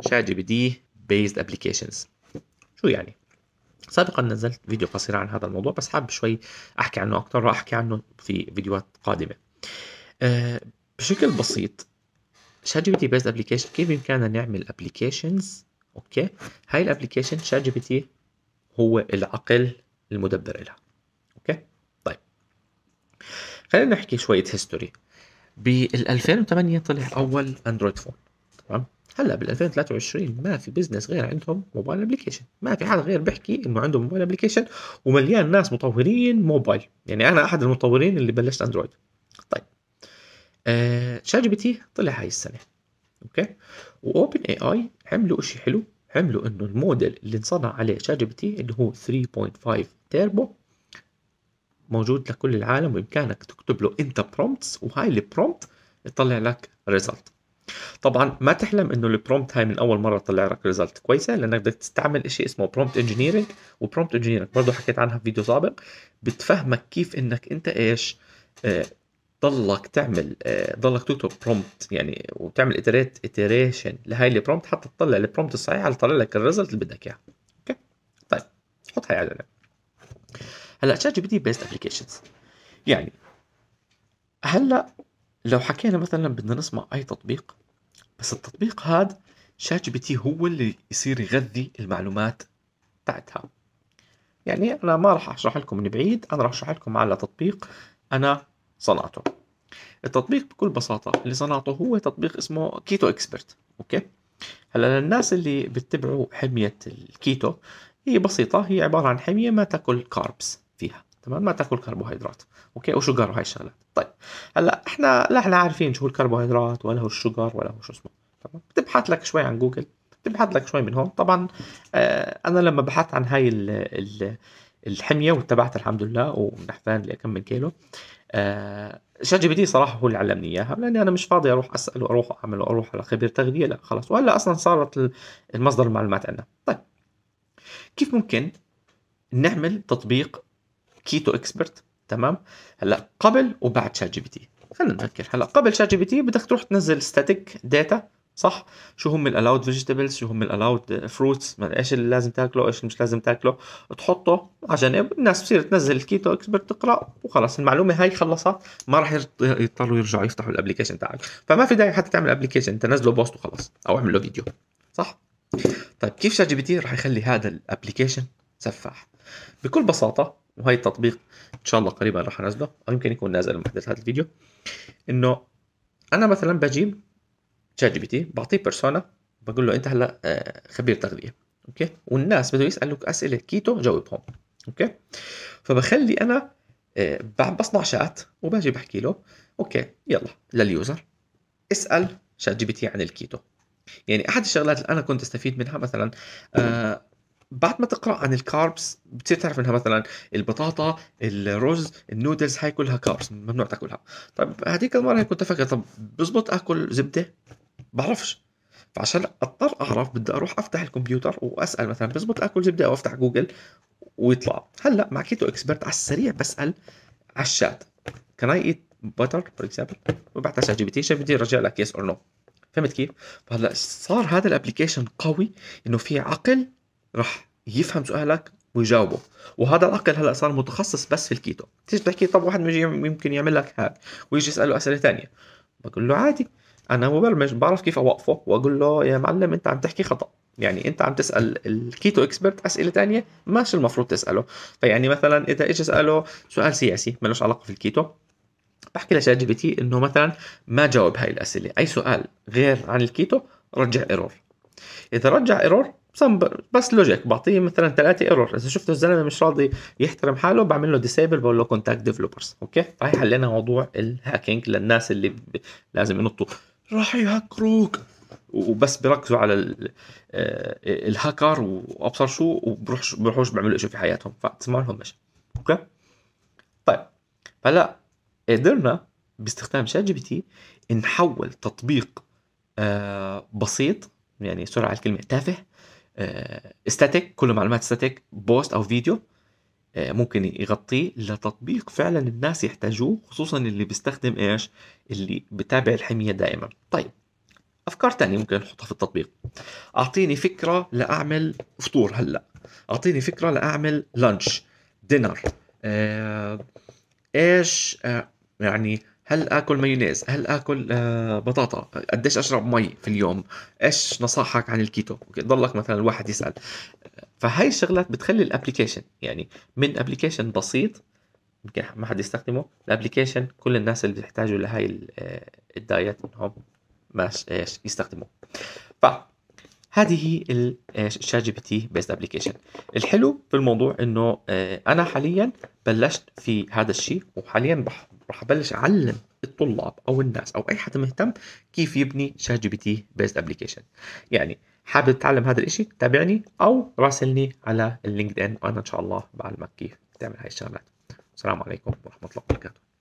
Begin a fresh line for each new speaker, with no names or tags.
شات جي بي دي بيزد ابلكيشنز شو يعني سابقا نزلت فيديو قصير عن هذا الموضوع بس حابب شوي احكي عنه اكثر راح احكي عنه في فيديوهات قادمه أه، بشكل بسيط شات جي بي تي بيزد ابلكيشن كيف بامكاننا نعمل ابلكيشنز اوكي هاي الابلكيشن شات جي بي تي هو العقل المدبر لها اوكي طيب خلينا نحكي شويه هيستوري بال 2008 طلع اول اندرويد فون تمام هلا بال 2023 ما في بزنس غير عندهم موبايل ابلكيشن ما في حدا غير بيحكي انه عنده موبايل ابلكيشن ومليان ناس مطورين موبايل يعني انا احد المطورين اللي بلشت اندرويد طيب آه شات جي بي تي طلع هاي السنه اوكي واوبن اي اي عملوا شيء حلو عملوا انه الموديل اللي انصنع عليه شات جي بي تي اللي هو 3.5 تيربو موجود لكل العالم وبامكانك تكتب له انت برومبتس وهاي البرومبت يطلع لك ريزلت طبعا ما تحلم انه البرومبت هاي من اول مره تطلع لك ريزلت كويسه لانك بدك تستعمل شيء اسمه برومبت انجينيرنج وبرومبت انجينيرنج برضه حكيت عنها في فيديو سابق بتفهمك كيف انك انت ايش آه، ضلك تعمل آه، ضلك تكتب برومبت يعني وتعمل اتريت اتريشن لهي البرومبت حتى تطلع البرومبت الصحيح اللي تطلع لك الريزلت اللي بدك اياه اوكي طيب حط هاي على جنب هلا تشات جي بي تي بيست ابلكيشنز يعني هلا لو حكينا مثلا بدنا نصنع اي تطبيق بس التطبيق هذا شات جي بي تي هو اللي يصير يغذي المعلومات تاعتها يعني انا ما راح اشرح لكم من بعيد انا راح اشرح لكم على تطبيق انا صنعته التطبيق بكل بساطة اللي صنعته هو تطبيق اسمه كيتو اكسبرت اوكي هلا للناس اللي بتبعوا حمية الكيتو هي بسيطة هي عبارة عن حمية ما تاكل كاربس فيها تمام ما تاكل كربوهيدرات اوكي وشجر وهي الشغلات طيب هلا احنا لا احنا عارفين شو الكربوهيدرات ولا هو الشوجر ولا هو شو اسمه تمام بتبحث لك شوي عن جوجل بتبحث لك شوي من هون طبعا آه انا لما بحثت عن هاي ال ال الحميه واتبعت الحمد لله ونحفان لكم كيلو آه شات جي بي تي صراحه هو اللي علمني اياها لاني انا مش فاضي اروح اسال واروح اعمل واروح على خبير تغذيه لا خلاص وهلا اصلا صارت المصدر المعلومات عندنا طيب كيف ممكن نعمل تطبيق كيتو اكسبرت تمام هلا قبل وبعد شات جي بي تي خلينا نفكر هلا قبل شات جي بي تي بدك تروح تنزل ستاتيك داتا صح شو هم الالاود فيجيتابلز شو هم الالاود فروتس ايش اللي لازم تاكله ايش اللي مش لازم تاكله تحطه على جنب الناس بتصير تنزل الكيتو اكسبرت تقرا وخلاص المعلومه هاي خلصت ما راح يضطروا يرجعوا يفتحوا الابلكيشن تاعك فما في داعي حتى تعمل ابلكيشن انت نزله بوست وخلاص او اعمل له فيديو صح طيب كيف شات جي بي تي راح يخلي هذا الابلكيشن سفاح بكل بساطه وهي التطبيق ان شاء الله قريبا راح انزله او يمكن يكون نازل محدث هذا الفيديو انه انا مثلا بجيب شات جي بي تي بعطيه بيرسونا بقول له انت هلا آه، خبير تغذيه اوكي والناس بده يسالك اسئله كيتو جاوبهم اوكي فبخلي انا آه، بصنع شات وباجي بحكي له اوكي يلا لليوزر اسال شات جي بي تي عن الكيتو يعني احد الشغلات اللي انا كنت استفيد منها مثلا آه بعد ما تقرا عن الكاربس بتصير تعرف انها مثلا البطاطا الرز النودلز هاي كلها كاربس ممنوع تاكلها طيب هذيك المره كنت افكر طب بزبط اكل زبده بعرفش فعشان اضطر اعرف بدي اروح افتح الكمبيوتر واسال مثلا بزبط اكل زبده او افتح جوجل ويطلع هلا مع كيتو اكسبرت على السريع بسال على الشات كان اي ايت بتر فور اكزامبل وبعتها شات جي بي تي شات بدي رجع لك يس اور نو فهمت كيف؟ فهلا صار هذا الابلكيشن قوي انه في عقل رح يفهم سؤالك ويجاوبه وهذا العقل هلا صار متخصص بس في الكيتو تيجي تحكي طب واحد يجي يمكن يعمل لك هاك ويجي يساله اسئله ثانيه بقول له عادي انا مبرمج بعرف كيف اوقفه واقول له يا معلم انت عم تحكي خطا يعني انت عم تسال الكيتو اكسبرت اسئله تانية مش المفروض تساله فيعني مثلا اذا اجى اساله سؤال سياسي ملوش علاقه في الكيتو بحكي لشات جي بي تي انه مثلا ما جاوب هاي الاسئله اي سؤال غير عن الكيتو رجع ايرور اذا رجع ايرور بس لوجيك بعطيه مثلا ثلاثه ايرور اذا شفته الزلمه مش راضي يحترم حاله بعمل له ديسيبل بقول له كونتاكت ديفلوبرز اوكي هاي حلينا موضوع الهاكينج للناس اللي لازم ينطوا راح يهكروك وبس بركزوا على الهاكر آه، وابصر شو وبروحش بروحوش بيعملوا شيء في حياتهم فاسمع لهم مش اوكي طيب فلا قدرنا باستخدام شات جي بي تي نحول تطبيق آه، بسيط يعني سرعة الكلمة تافه استاتيك آه، كله معلومات استاتيك بوست او فيديو آه، ممكن يغطيه لتطبيق فعلا الناس يحتاجوه خصوصا اللي بيستخدم ايش اللي بتابع الحميه دائما طيب افكار تانية ممكن نحطها في التطبيق اعطيني فكره لاعمل فطور هلا اعطيني فكره لاعمل لانش آه، دينر ايش يعني هل اكل مايونيز هل اكل آه بطاطا قديش اشرب مي في اليوم ايش نصائحك عن الكيتو ضلك مثلا الواحد يسال فهي الشغلات بتخلي الابلكيشن يعني من ابلكيشن بسيط يمكن ما حد يستخدمه الابلكيشن كل الناس اللي بيحتاجوا لهي آه، الدايت انهم ماش ايش يستخدموه ف هذه هي الشات جي بي تي بيست ابلكيشن الحلو في الموضوع انه آه، انا حاليا بلشت في هذا الشيء وحاليا راح ابلش اعلم الطلاب او الناس او اي حدا مهتم كيف يبني شات جي بي تي بيست ابلكيشن يعني حابب تتعلم هذا الشيء تابعني او راسلني على اللينكد ان وانا ان شاء الله بعلمك كيف تعمل هاي الشغلات السلام عليكم ورحمه الله وبركاته